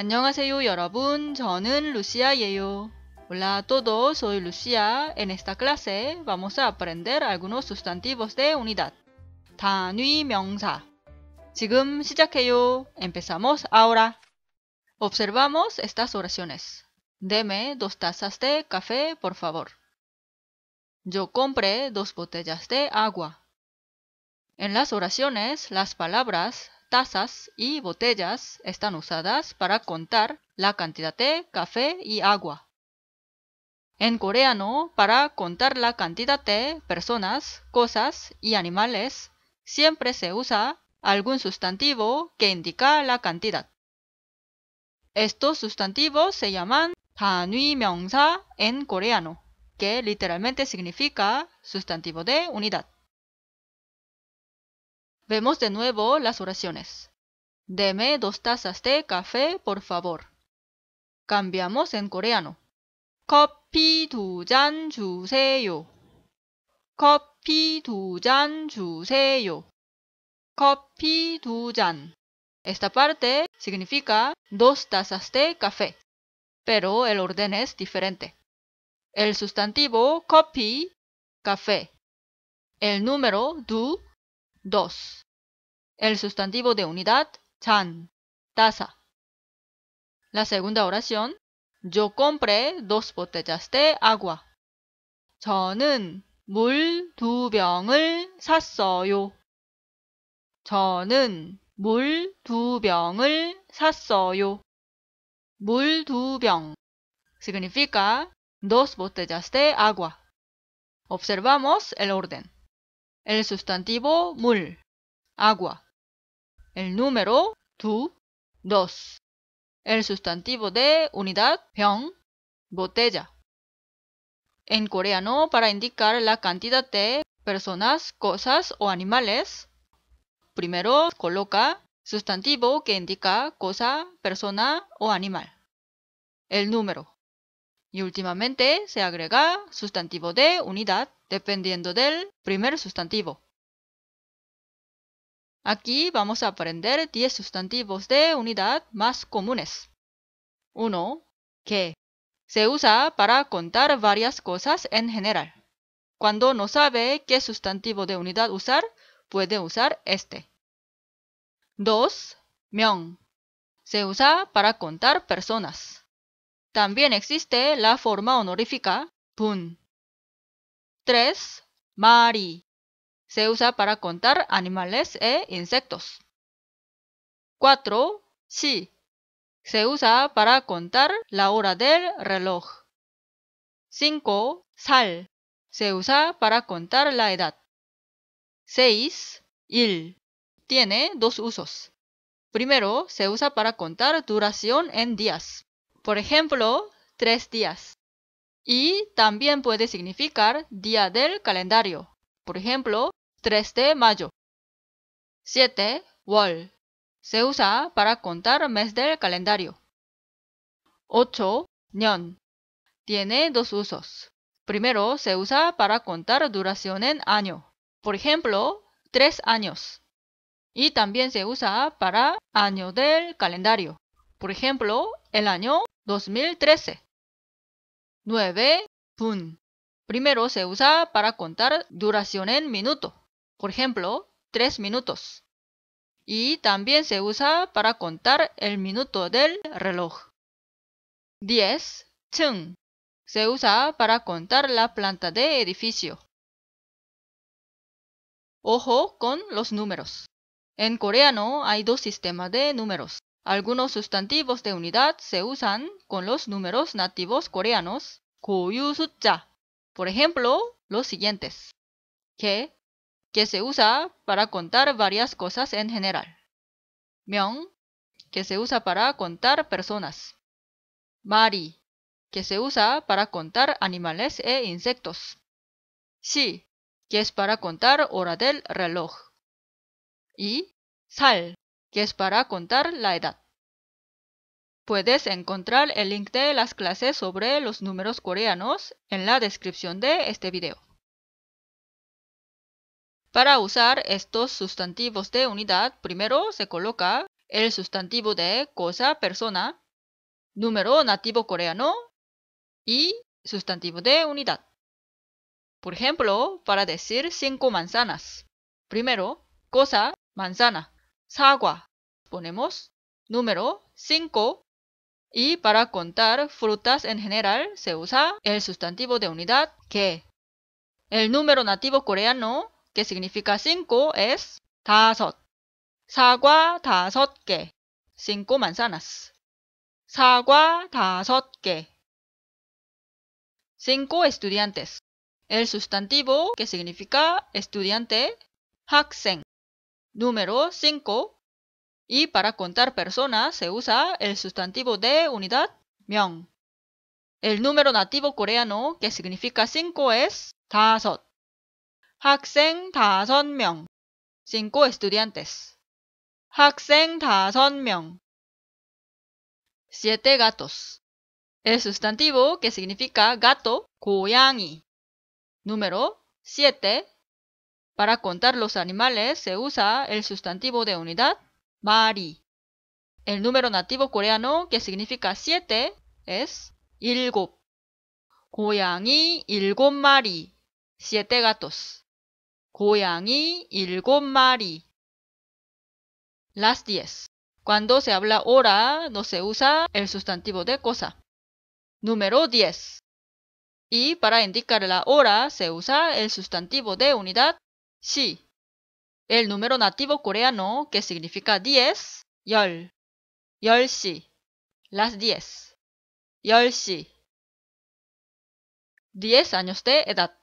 Hola a todos, soy Lucia. En esta clase vamos a aprender algunos sustantivos de unidad. 단위 명사. 지금 시작해요. Empezamos ahora. Observamos estas oraciones. Deme dos tazas de café, por favor. Yo compré dos botellas de agua. En las oraciones, las palabras tazas y botellas están usadas para contar la cantidad de café y agua. En coreano, para contar la cantidad de personas, cosas y animales, siempre se usa algún sustantivo que indica la cantidad. Estos sustantivos se llaman myeongsa en coreano, que literalmente significa sustantivo de unidad. Vemos de nuevo las oraciones. Deme dos tazas de café, por favor. Cambiamos en coreano. 커피 두 잔 주세요. 커피 두 잔 주세요. 커피 두 잔. Esta parte significa dos tazas de café, pero el orden es diferente. El sustantivo copy, café. El número du 2. El sustantivo de unidad, chan, taza. La segunda oración, yo compré dos botellas de agua. 저는 물 두 병을 샀어요. 저는 물 두 병을 샀어요. 물 Significa dos botellas de agua. Observamos el orden el sustantivo mul, agua. El número tu, dos. El sustantivo de unidad 병, botella. En coreano, para indicar la cantidad de personas, cosas o animales, primero coloca sustantivo que indica cosa, persona o animal. El número. Y últimamente se agrega sustantivo de unidad dependiendo del primer sustantivo. Aquí vamos a aprender 10 sustantivos de unidad más comunes. 1. Que. Se usa para contar varias cosas en general. Cuando no sabe qué sustantivo de unidad usar, puede usar este. 2. Mion. Se usa para contar personas. También existe la forma honorífica pun. 3. mari. Se usa para contar animales e insectos. 4. si. Se usa para contar la hora del reloj. 5 sal. Se usa para contar la edad. 6. il. Tiene dos usos. Primero, se usa para contar duración en días. Por ejemplo, tres días y también puede significar día del calendario. Por ejemplo, 3 de mayo. 7. wall Se usa para contar mes del calendario. 8. Nyon. Tiene dos usos. Primero, se usa para contar duración en año. Por ejemplo, 3 años. Y también se usa para año del calendario. Por ejemplo, el año 2013. 9. 분. Primero se usa para contar duración en minuto. Por ejemplo, 3 minutos. Y también se usa para contar el minuto del reloj. 10. 층. Se usa para contar la planta de edificio. Ojo con los números. En coreano hay dos sistemas de números. Algunos sustantivos de unidad se usan con los números nativos coreanos 고유 Por ejemplo, los siguientes. que que se usa para contar varias cosas en general. Myeong, que se usa para contar personas. Mari, que se usa para contar animales e insectos. Si, que es para contar hora del reloj. Y sal, que es para contar la edad. Puedes encontrar el link de las clases sobre los números coreanos en la descripción de este video. Para usar estos sustantivos de unidad, primero se coloca el sustantivo de cosa, persona, número nativo coreano y sustantivo de unidad. Por ejemplo, para decir cinco manzanas. Primero, cosa, manzana. 사과. Ponemos número 5 y para contar frutas en general se usa el sustantivo de unidad que. El número nativo coreano que significa 5 es 다섯. 사과 다섯 개. Cinco manzanas. 사과 다섯 개. Cinco estudiantes. El sustantivo que significa estudiante, 학생. Número 5. Y para contar personas se usa el sustantivo de unidad myeong. El número nativo coreano que significa 5 es 다섯. 학생 다섯 명. 5 estudiantes. 학생 다섯 명. 7 gatos. El sustantivo que significa gato, 고양이. Número 7 para contar los animales se usa el sustantivo de unidad mari. El número nativo coreano que significa 7 es 일곱. 고양이 일곱 마리. Siete gatos. 고양이 일곱 마리. Las diez. Cuando se habla hora no se usa el sustantivo de cosa. Número 10. Y para indicar la hora se usa el sustantivo de unidad si. El número nativo coreano que significa 10, Yol si las 10, si 10 años de edad.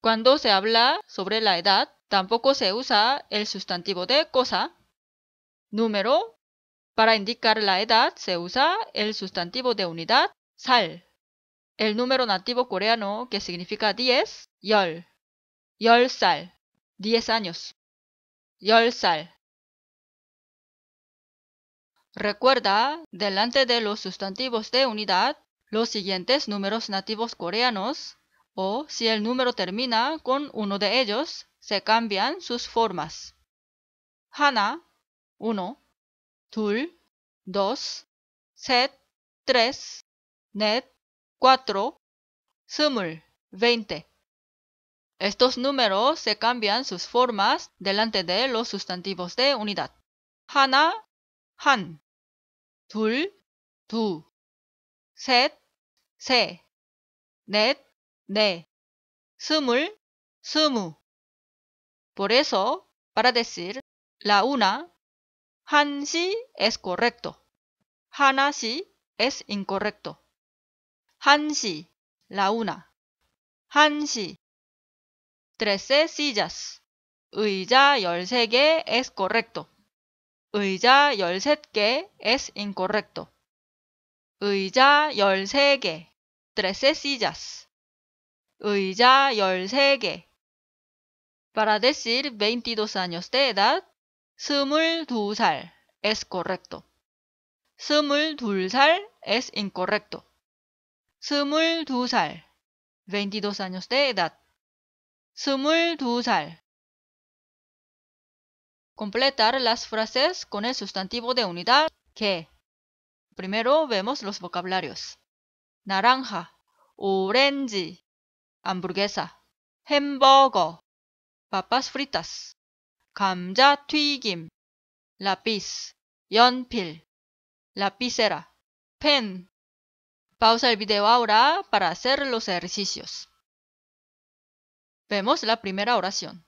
Cuando se habla sobre la edad, tampoco se usa el sustantivo de cosa. Número. Para indicar la edad se usa el sustantivo de unidad, sal. El número nativo coreano que significa 10, Yol sal. 10 años. 열 살. Recuerda, delante de los sustantivos de unidad, los siguientes números nativos coreanos, o si el número termina con uno de ellos, se cambian sus formas. Hana, 1, Tul, 2, Set, 3, Net, 4, Sumul, 20. Estos números se cambian sus formas delante de los sustantivos de unidad. Hana, han. TUL, TU Set, se. Net, DE. Sumul, sumu. Por eso, para decir la una, si es correcto, si es incorrecto. si la una. 한시, 13 sillas. 의자 13개 es correcto. 의자 13개 es incorrecto. 의자 13개. 13 sillas. 의자 13개. Para decir 22 años de edad, 22살 es correcto. 22살 es incorrecto. 22살. 22 años de edad. 22살. Completar las frases con el sustantivo de unidad que. Primero vemos los vocabularios. Naranja, orange, hamburguesa, hamburger, papas fritas, camja 튀김, lápiz, 연필, lapicera, pen. Pausa el video ahora para hacer los ejercicios. Vemos la primera oración.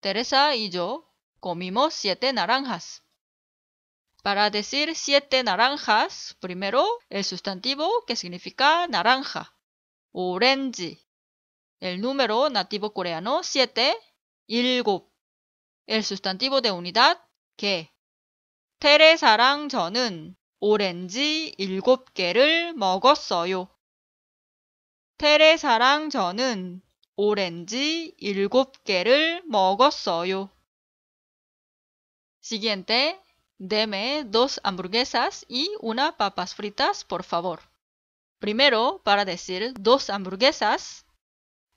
Teresa y yo comimos siete naranjas. Para decir siete naranjas, primero el sustantivo que significa naranja, orange. El número nativo coreano siete, 일곱. El sustantivo de unidad que. Teresa 저는 오렌지 일곱 개를 먹었어요. 테레사랑 저는 오렌지 7개를 먹었어요. Siguiente, deme dos hamburguesas y una papas fritas, por favor. Primero, para decir dos hamburguesas,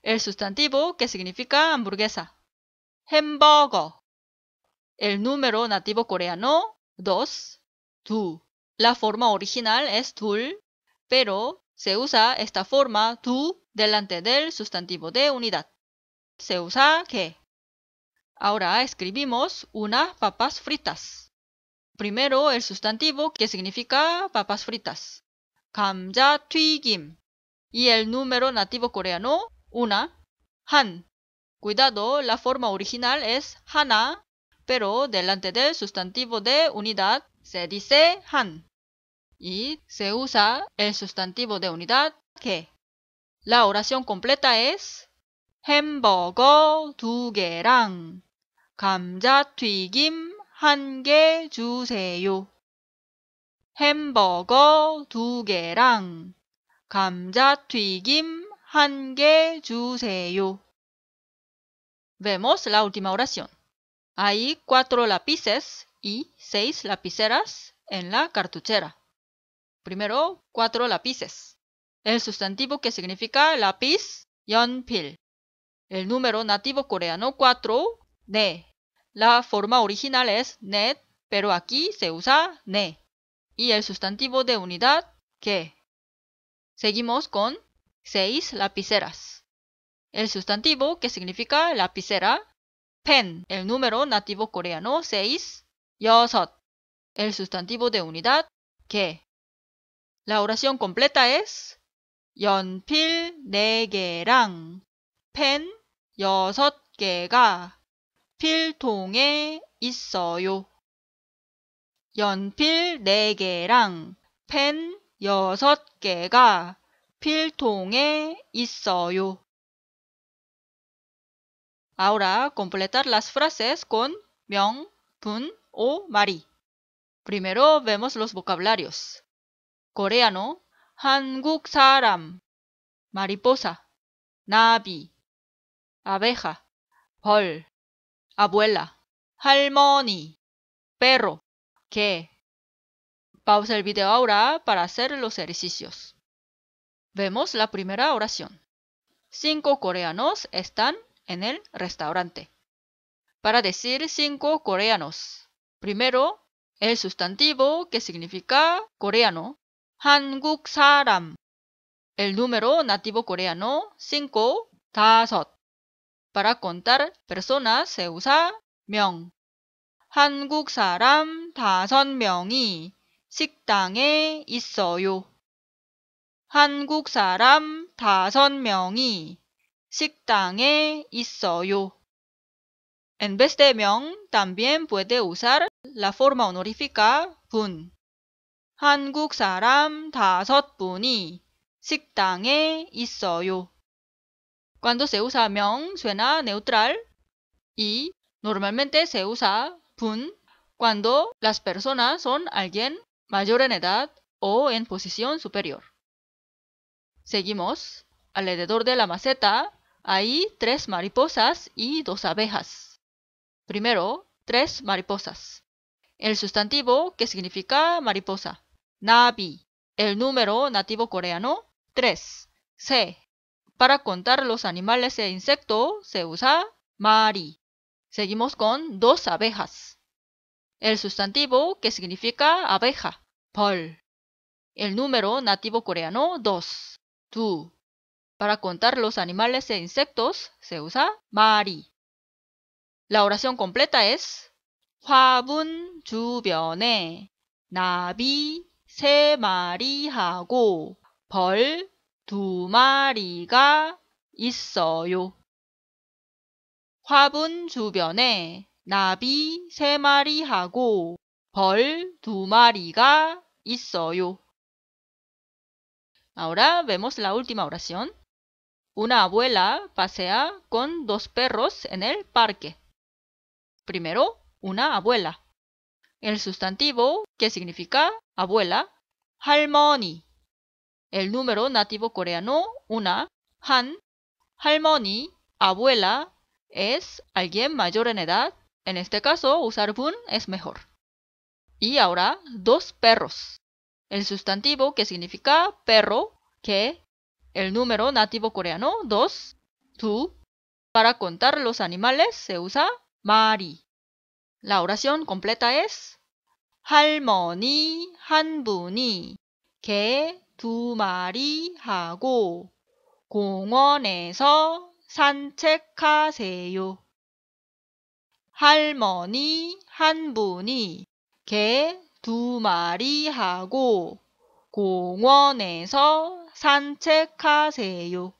el sustantivo que significa hamburguesa. Hembogo. El número nativo coreano, dos, tu. La forma original es tul, pero se usa esta forma tu delante del sustantivo de unidad. Se usa que. Ahora escribimos una papas fritas. Primero el sustantivo que significa papas fritas. tui gim Y el número nativo coreano, una, han. Cuidado, la forma original es hana, pero delante del sustantivo de unidad se dice han. Y se usa el sustantivo de unidad que. La oración completa es 햄버거 두 개랑 감자튀김 한 hange 주세요. 햄버거 두 개랑 감자튀김 한 hange 주세요. Vemos la última oración. Hay cuatro lápices y seis lapiceras en la cartuchera. Primero, cuatro lápices el sustantivo que significa lápiz, pil. El número nativo coreano 4, ne. La forma original es net, pero aquí se usa ne. Y el sustantivo de unidad, que. Seguimos con seis lapiceras. El sustantivo que significa lapicera, pen. El número nativo coreano 6, yosot. El sustantivo de unidad, que. La oración completa es 연필 4개랑 펜 6개가 필통에 있어요. 연필 4개랑 펜 6개가 필통에 있어요. Ahora completar las frases con Myung, Bun o Mari. Primero vemos los vocabularios. Coreano, 한국 mariposa, navi, abeja, pol, abuela, halmoni, perro, que. Pausa el video ahora para hacer los ejercicios. Vemos la primera oración. Cinco coreanos están en el restaurante. Para decir cinco coreanos, primero el sustantivo que significa coreano 한국 El número nativo coreano 5, 다섯. Para contar personas se usa 명. 한국 사람 다섯 명이 식당에 있어요. 한국 사람 다섯 명이 식당에 있어요. En vez de 명, también puede usar la forma honorífica 분. 한국 사람 다섯 분이 식당에 Cuando se usa meong, suena neutral y normalmente se usa pun cuando las personas son alguien mayor en edad o en posición superior. Seguimos. Alrededor de la maceta hay tres mariposas y dos abejas. Primero, tres mariposas. El sustantivo que significa mariposa. Nabi, el número nativo coreano 3. Se. Para contar los animales e insectos se usa mari. Seguimos con dos abejas. El sustantivo que significa abeja, pol. El número nativo coreano 2. Tu. Para contar los animales e insectos se usa mari. La oración completa es 화분 세 마리하고 벌 두 마리가 있어요. 화분 주변에 나비 세 마리하고 벌 두 마리가 있어요. Ahora vemos la última oración. Una abuela pasea con dos perros en el parque. Primero, una abuela. El sustantivo, que significa abuela, halmoni. El número nativo coreano, una, han, Halmoni, abuela, es alguien mayor en edad. En este caso, usar bun es mejor. Y ahora, dos perros. El sustantivo que significa perro, que el número nativo coreano, dos, tu. Para contar los animales se usa mari. La oración completa es... Halmoni, hanbuni, que tu mari hago, con honeso, Halmoni, hanbuni, que tu mari hago, con honeso, sante casello.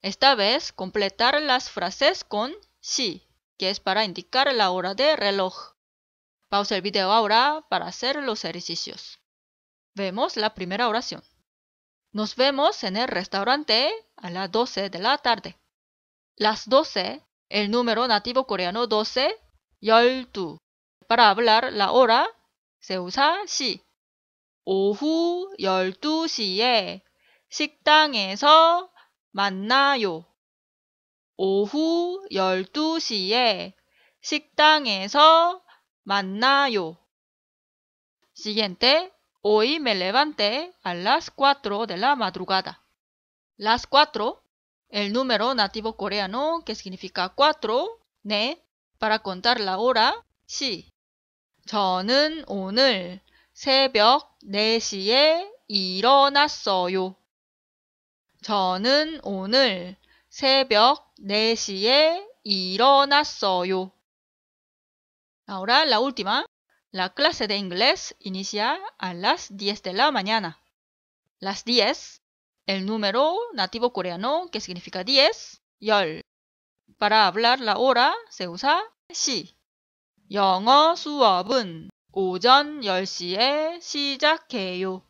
Esta vez completar las frases con sí que es para indicar la hora de reloj. Pausa el video ahora para hacer los ejercicios. Vemos la primera oración. Nos vemos en el restaurante a las 12 de la tarde. Las 12, el número nativo coreano 12, 열두. Para hablar la hora se usa si. 오후 12시에 식당에서 만나요. 오후 12시에 식당에서 만나요. Siguiente, hoy me levanté a las 4 de la madrugada. Las 4, el número nativo coreano que significa 4, ne, para contar la hora, si. 저는 오늘 새벽 4시에 일어났어요. 저는 오늘 새벽 4시에 일어났어요. Ahora la última. La clase de inglés inicia a las 10 de la mañana. Las 10, el número nativo coreano que significa 10, yol Para hablar la hora se usa si. 영어 수업은 오전 10시에 시작해요.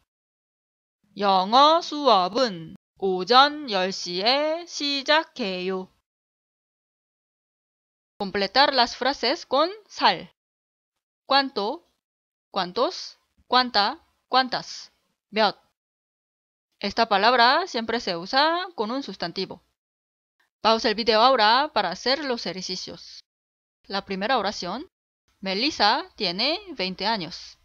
영어 수업은 오전 10 ya 시작해요. Completar las frases con sal. ¿Cuánto? ¿Cuántos? ¿Cuánta? ¿Cuántas? Veo. Esta palabra siempre se usa con un sustantivo. Pausa el video ahora para hacer los ejercicios. La primera oración. Melissa tiene 20 años.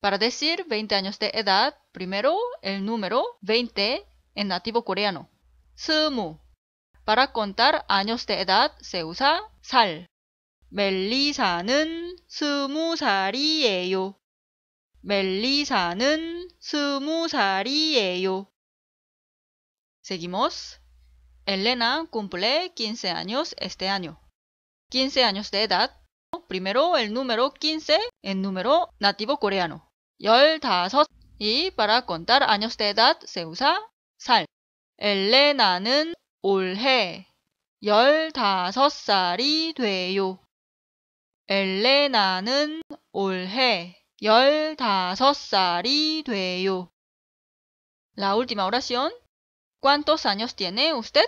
Para decir 20 años de edad, primero el número 20 en nativo coreano. SUMU. Para contar años de edad se usa SAL. 멜리사는 스무 살이에요. 멜리사는 스무 살이에요. Seguimos. Elena cumple 15 años este año. 15 años de edad. Primero el número 15 en número nativo coreano. 15. Y para contar años de edad se usa 살. 엘레나는 올해 열다섯 살이 돼요. 엘레나는 올해 열다섯 살이 돼요. La última oración. ¿Cuántos años tiene usted?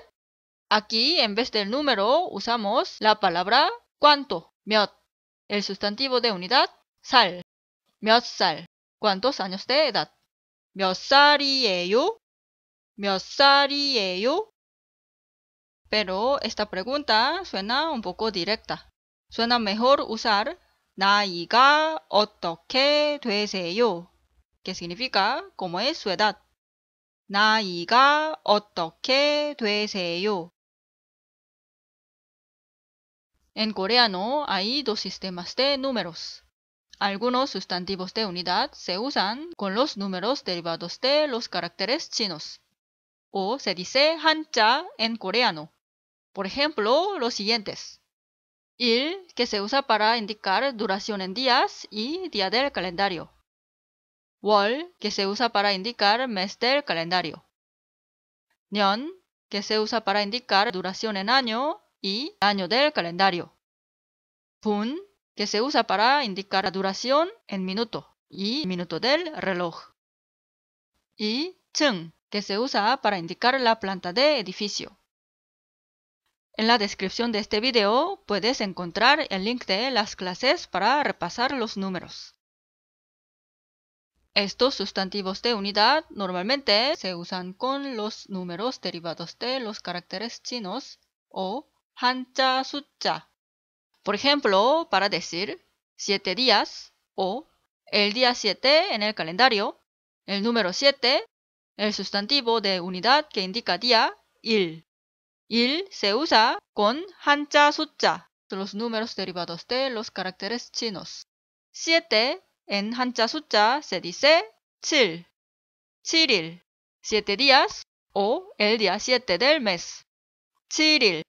Aquí, en vez del número, usamos la palabra cuánto, 몇, el sustantivo de unidad, sal, 몇 sal, cuántos años de edad, 몇 살이에요, 몇 Pero esta pregunta suena un poco directa. Suena mejor usar 나이가 어떻게 되세요? que significa cómo es su edad. 나이가 어떻게 되세요? En coreano hay dos sistemas de números. Algunos sustantivos de unidad se usan con los números derivados de los caracteres chinos o se dice hancha en coreano. Por ejemplo, los siguientes. Il, que se usa para indicar duración en días y día del calendario. Wol, que se usa para indicar mes del calendario. Nyeon, que se usa para indicar duración en año y año del calendario. Pun, que se usa para indicar duración en minuto y minuto del reloj. Y Cheng, que se usa para indicar la planta de edificio. En la descripción de este video puedes encontrar el link de las clases para repasar los números. Estos sustantivos de unidad normalmente se usan con los números derivados de los caracteres chinos o hanja sucha. Por ejemplo, para decir siete días o el día 7 en el calendario, el número 7 el sustantivo de unidad que indica día, il. Il se usa con hancha-sucha, los números derivados de los caracteres chinos. Siete en hancha-sucha se dice chil, chiril, siete días o el día siete del mes. Chiril.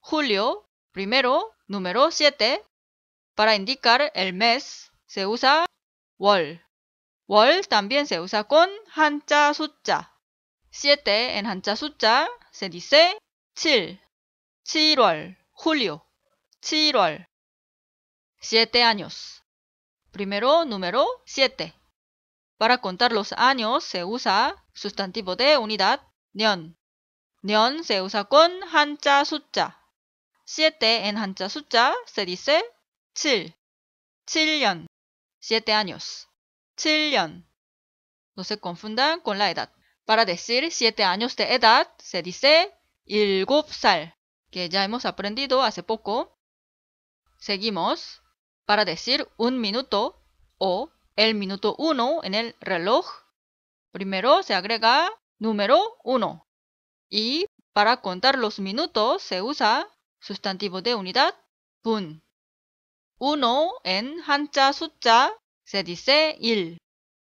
Julio, primero, número siete, para indicar el mes se usa wall 월 también se usa con 한자 숫자. siete en 한자 숫자 se dice 7. 7월, julio. 7월. siete años. Primero número siete. Para contar los años se usa sustantivo de unidad 년. 년 se usa con 한자 숫자. siete en 한자 숫자 se dice 7. 7년. siete años. No se confundan con la edad. Para decir siete años de edad se dice 7 que ya hemos aprendido hace poco. Seguimos. Para decir un minuto o el minuto uno en el reloj, primero se agrega número uno. Y para contar los minutos se usa sustantivo de unidad, 분. Uno en hancha 숫자 se dice il.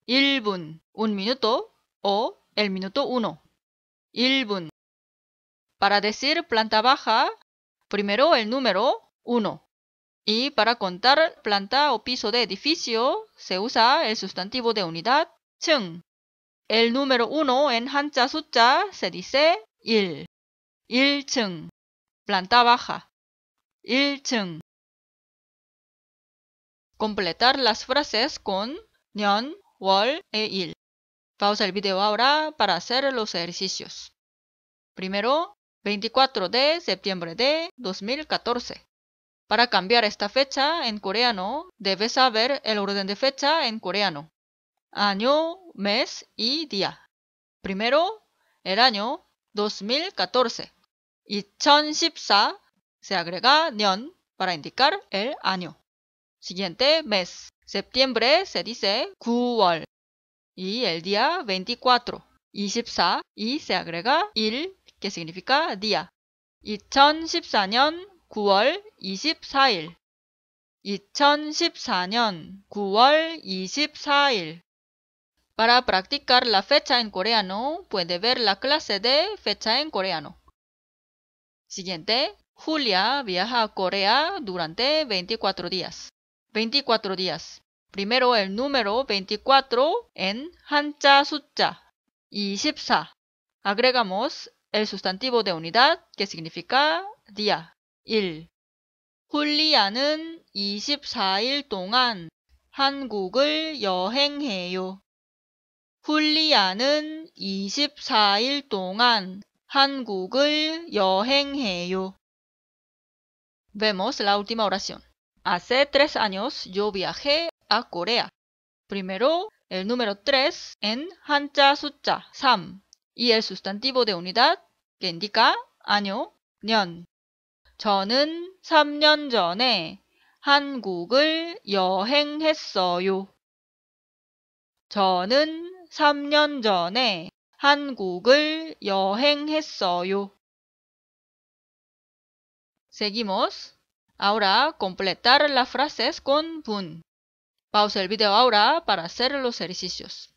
Ilbun, un minuto o el minuto uno. Ilbun. Para decir planta baja, primero el número uno. Y para contar planta o piso de edificio, se usa el sustantivo de unidad, chung. El número uno en hancha-sucha se dice il. il-chung, planta baja. il-chung. Completar las frases con 년, 월 e il. Pausa el video ahora para hacer los ejercicios. Primero, 24 de septiembre de 2014. Para cambiar esta fecha en coreano, debes saber el orden de fecha en coreano. Año, mes y día. Primero, el año 2014. 2014 se agrega 년 para indicar el año. Siguiente mes. Septiembre se dice 9월. Y el día 24. 24 y se agrega 1 que significa día. 2014년 9월 24일. 2014년 9월 24일. Para practicar la fecha en coreano, puede ver la clase de fecha en coreano. Siguiente, Julia viaja a Corea durante 24 días. 24 días. Primero el número 24 en Hancha 숫자 24. Agregamos el sustantivo de unidad que significa día 1. 훌리아는 24일 동안 한국을 여행해요. 훌리아는 24일 동안 한국을 여행해요. Vemos la última oración. Hace tres años yo viajé a Corea. Primero, el número 3 en hanja 숫자 3 y el sustantivo de unidad que indica año, 년. 저는 3년 전에 한국을 여행했어요. 저는 3년 전에 한국을 여행했어요. Seguimos. Ahora completar las frases con bun. Pausa el video ahora para hacer los ejercicios.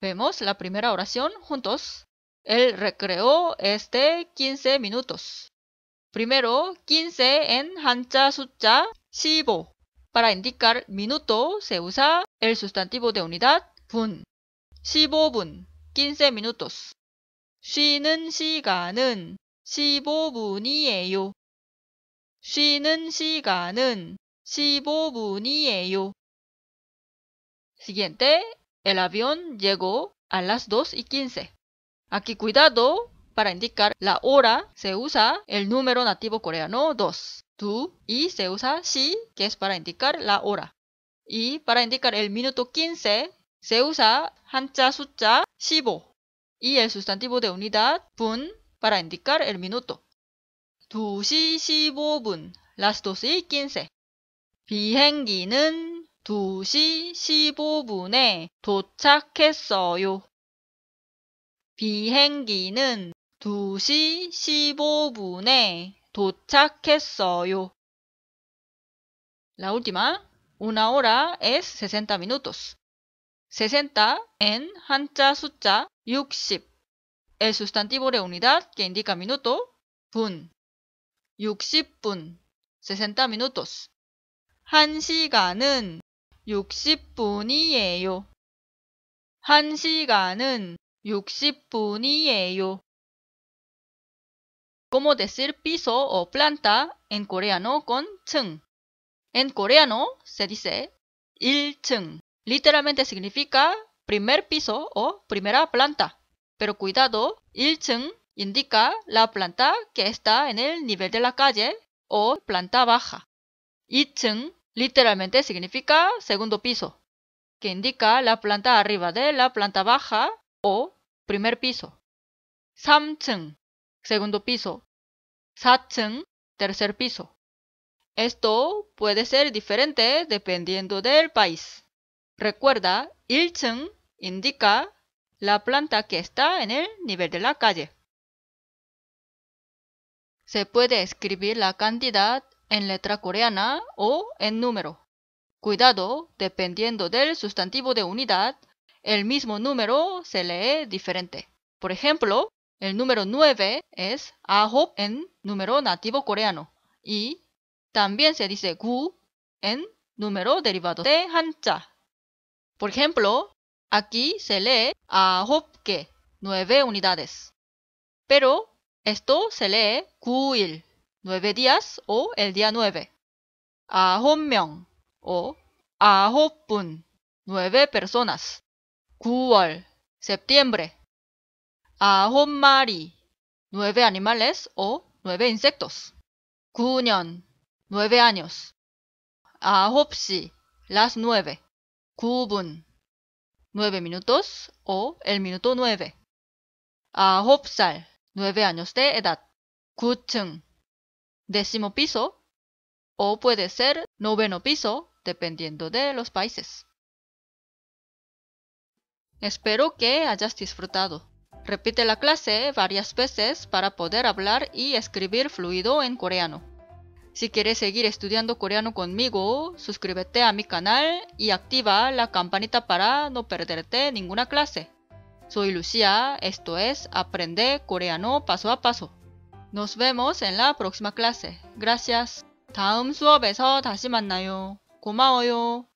Vemos la primera oración juntos. El recreo es de 15 minutos. Primero, 15 en hancha-sucha, 15. Para indicar minuto se usa el sustantivo de unidad bun. 15분, 15 minutos. 쉬는 시간은 15분이에요. 쉬는 시간은 15분이에요. Siguiente, el avión llegó a las 2 y 15. Aquí cuidado, para indicar la hora se usa el número nativo coreano 2, tu, y se usa si, que es para indicar la hora. Y para indicar el minuto 15 se usa 한자 숫자 15 y el sustantivo de unidad pun para indicar el minuto. 2시 15분 라스도스의 낀세 비행기는 2시 15분에 도착했어요. 비행기는 2시 15분에 도착했어요. La última, una hora es 60 minutos. 60 en 한자 숫자 60. El sustantivo de unidad que indica minuto, 분. 60분. 60 minutos. 1시간은 60분이에요. 1시간은 60분이에요. Como decir piso o planta en coreano con 층. En coreano se dice 1층. Literalmente significa primer piso o primera planta. Pero cuidado, 1층 indica la planta que está en el nivel de la calle o planta baja. 2 literalmente significa segundo piso, que indica la planta arriba de la planta baja o primer piso. 3 segundo piso. 4 tercer piso. Esto puede ser diferente dependiendo del país. Recuerda, 1 indica la planta que está en el nivel de la calle. Se puede escribir la cantidad en letra coreana o en número. Cuidado, dependiendo del sustantivo de unidad, el mismo número se lee diferente. Por ejemplo, el número 9 es ahop en número nativo coreano y también se dice gu en número derivado de hanja. Por ejemplo, aquí se lee hop que, 9 unidades. Pero esto se lee cuil nueve días o el día nueve. Ahomion o ahopun, nueve personas. kuol septiembre. a nueve animales o nueve insectos. 9 nueve años. Ahopsi, las nueve. Kubun, nueve minutos o el minuto nueve. Ahopsal, Nueve años de edad. 9 Décimo piso. O puede ser noveno piso, dependiendo de los países. Espero que hayas disfrutado. Repite la clase varias veces para poder hablar y escribir fluido en coreano. Si quieres seguir estudiando coreano conmigo, suscríbete a mi canal y activa la campanita para no perderte ninguna clase. Soy Lucía, esto es Aprende Coreano Paso a Paso. Nos vemos en la próxima clase. Gracias. 다음 수업에서 다시 만나요. 고마워요.